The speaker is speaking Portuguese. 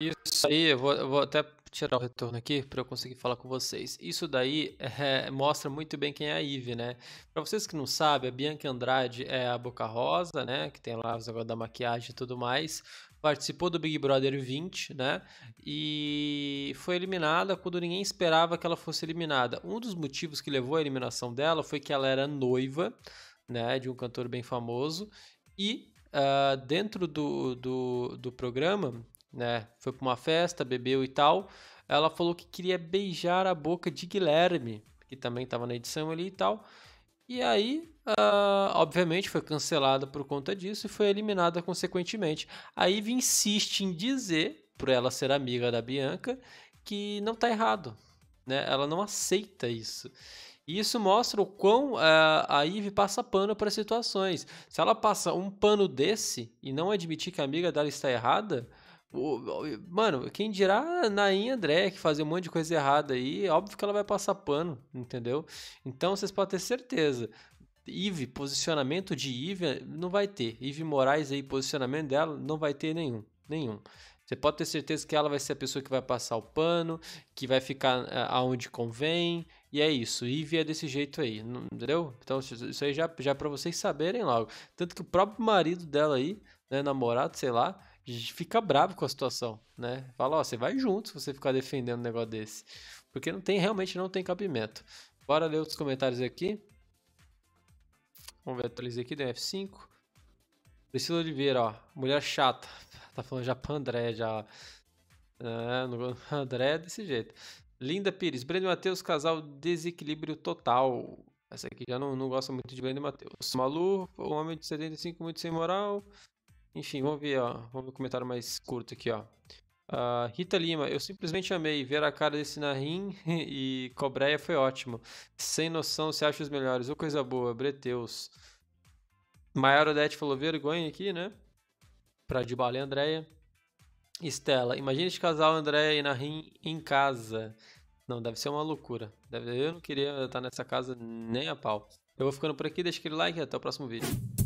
Isso aí, eu vou, eu vou até tirar o retorno aqui para eu conseguir falar com vocês. Isso daí é, mostra muito bem quem é a Ive, né? Para vocês que não sabem, a Bianca Andrade é a Boca Rosa, né? Que tem lá os negócios da maquiagem e tudo mais. Participou do Big Brother 20, né? E foi eliminada quando ninguém esperava que ela fosse eliminada. Um dos motivos que levou à eliminação dela foi que ela era noiva, né? De um cantor bem famoso. E Uh, dentro do, do, do programa, né? Foi para uma festa, bebeu e tal. Ela falou que queria beijar a boca de Guilherme, que também estava na edição ali e tal. E aí, uh, obviamente, foi cancelada por conta disso e foi eliminada consequentemente. A Ivy insiste em dizer, por ela ser amiga da Bianca, que não está errado. Né? Ela não aceita isso. E isso mostra o quão uh, a Ivy passa pano para situações. Se ela passa um pano desse e não admitir que a amiga dela está errada, Mano, quem dirá Nain André, que fazia um monte de coisa errada aí, óbvio que ela vai passar pano, entendeu? Então vocês podem ter certeza. Ive, posicionamento de Ive eh, não vai ter. Ive Moraes aí, posicionamento dela, não vai ter nenhum. Nenhum. Você pode ter certeza que ela vai ser a pessoa que vai passar o pano, que vai ficar eh, aonde convém, e é isso. ivy é desse jeito aí, entendeu? Então isso aí já, já é pra vocês saberem logo. Tanto que o próprio marido dela aí, né, namorado, sei lá, fica bravo com a situação, né? Fala, ó, você vai junto se você ficar defendendo um negócio desse. Porque não tem, realmente não tem cabimento. Bora ler outros comentários aqui. Vamos ver, atualizei aqui, deu F5. Priscila Oliveira, ó, mulher chata. Tá falando já pra André, já. Ah, André é desse jeito. Linda Pires, Breno e Matheus, casal desequilíbrio total. Essa aqui já não, não gosta muito de Breno e Matheus. Malu, um homem de 75 muito sem moral. Enfim, vamos ver, ó. Vamos ver o um comentário mais curto aqui, ó. Uh, Rita Lima, eu simplesmente amei ver a cara desse Narim e Cobreia foi ótimo. Sem noção, se acha os melhores. Ô, oh, coisa boa, Breteus. Maior Odete falou vergonha aqui, né? Pra Dibala e Andréia. Estela, imagina esse casal Andréia e Narim em casa. Não, deve ser uma loucura. Deve... Eu não queria estar nessa casa nem a pau. Eu vou ficando por aqui, deixa aquele like e até o próximo vídeo.